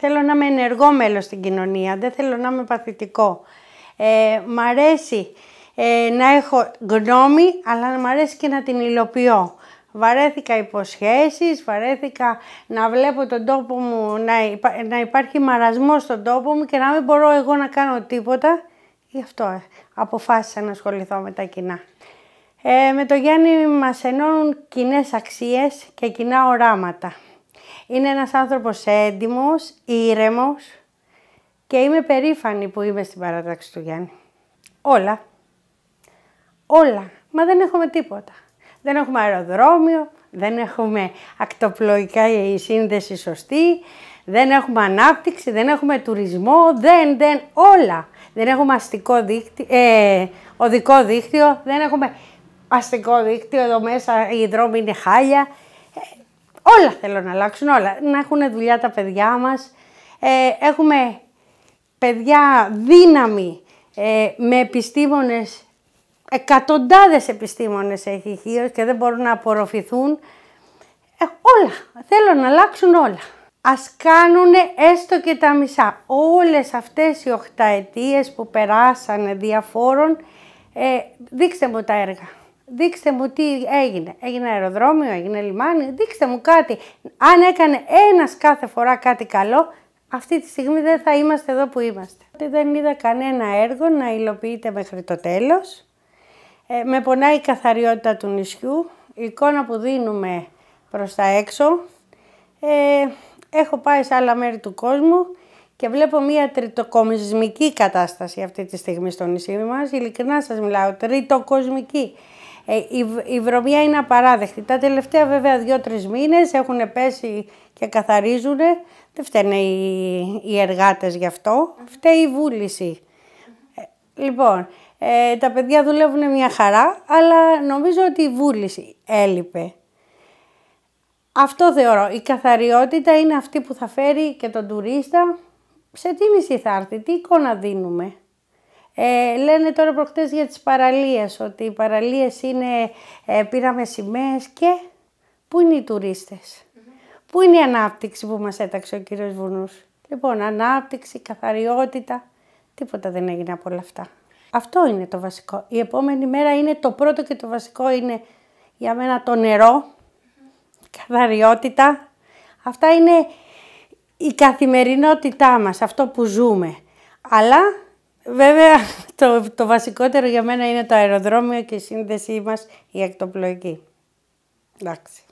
Θέλω να είμαι ενεργό μέλος στην κοινωνία, δεν θέλω να είμαι παθητικό. Ε, μ' αρέσει ε, να έχω γνώμη, αλλά μ' αρέσει και να την υλοποιώ. Βαρέθηκα υποσχέσεις, βαρέθηκα να βλέπω τον τόπο μου, να, να υπάρχει μαρασμός στον τόπο μου και να μην μπορώ εγώ να κάνω τίποτα. Γι' αυτό ε, αποφάσισα να ασχοληθώ με τα κοινά. Ε, με το Γιάννη μας ενώνουν κοινές αξίες και κοινά οράματα. Είναι ένας άνθρωπος έντιμος, ήρεμος και είμαι περήφανη που είμαι στην παράταξη του Γιάννη. Όλα. Όλα. Μα δεν έχουμε τίποτα. Δεν έχουμε αεροδρόμιο, δεν έχουμε ακτοπλοϊκά η σύνδεση σωστή, δεν έχουμε ανάπτυξη, δεν έχουμε τουρισμό, δεν, δεν, όλα. Δεν έχουμε αστικό δίκτυο, ε, οδικό δίκτυο, δεν έχουμε αστικό δίκτυο, εδώ μέσα οι δρόμοι είναι χάλια. Όλα θέλω να αλλάξουν, όλα. Να έχουν δουλειά τα παιδιά μας. Ε, έχουμε παιδιά δύναμη ε, με επιστήμονες, εκατοντάδες επιστήμονες έχει χείος και δεν μπορούν να απορροφηθούν. Ε, όλα, θέλω να αλλάξουν όλα. Ας κάνουν έστω και τα μισά. Όλες αυτές οι οχταετίες που περάσανε διαφόρων, ε, δείξτε μου τα έργα δείξτε μου τι έγινε. Έγινε αεροδρόμιο, έγινε λιμάνι, δείξτε μου κάτι. Αν έκανε ένας κάθε φορά κάτι καλό, αυτή τη στιγμή δεν θα είμαστε εδώ που είμαστε. Δεν είδα κανένα έργο να υλοποιείται μέχρι το τέλος. Ε, με πονάει η καθαριότητα του νησιού, η εικόνα που δίνουμε προς τα έξω. Ε, έχω πάει σε άλλα μέρη του κόσμου και βλέπω μια τριτοκομισμική κατάσταση αυτή τη στιγμή στο νησί μας. Ειλικρινά σας μιλάω, τριτοκοσμική. Ε, η, η βρωμιά είναι απαράδεκτη. Τα τελευταία βέβαια δυο-τρεις μήνες έχουν πέσει και καθαρίζουν. Δεν φταίνε οι, οι εργάτες γι' αυτό, φταίει η βούληση. Ε, λοιπόν, ε, τα παιδιά δουλεύουν μια χαρά, αλλά νομίζω ότι η βούληση έλειπε. Αυτό θεωρώ. Η καθαριότητα είναι αυτή που θα φέρει και τον τουρίστα. Σε τι νησί θα έρθει, τι εικόνα δίνουμε. Ε, λένε τώρα προχτές για τις παραλίες, ότι οι παραλίες είναι, ε, πήραμε σημαίες και πού είναι οι τουρίστες. Mm-hmm. Πού είναι η ανάπτυξη που μας έταξε ο κύριος Βουνούς. Λοιπόν, ανάπτυξη, καθαριότητα, τίποτα δεν έγινε από όλα αυτά. Αυτό είναι το βασικό. Η επόμενη μέρα είναι το πρώτο και το βασικό είναι για μένα το νερό, η mm-hmm. καθαριότητα. Αυτά είναι η καθημερινότητά μας, αυτό που ζούμε. Αλλά Βέβαια, το, το βασικότερο για μένα είναι το αεροδρόμιο και η σύνδεσή μας η ακτοπλοϊκή. Εντάξει.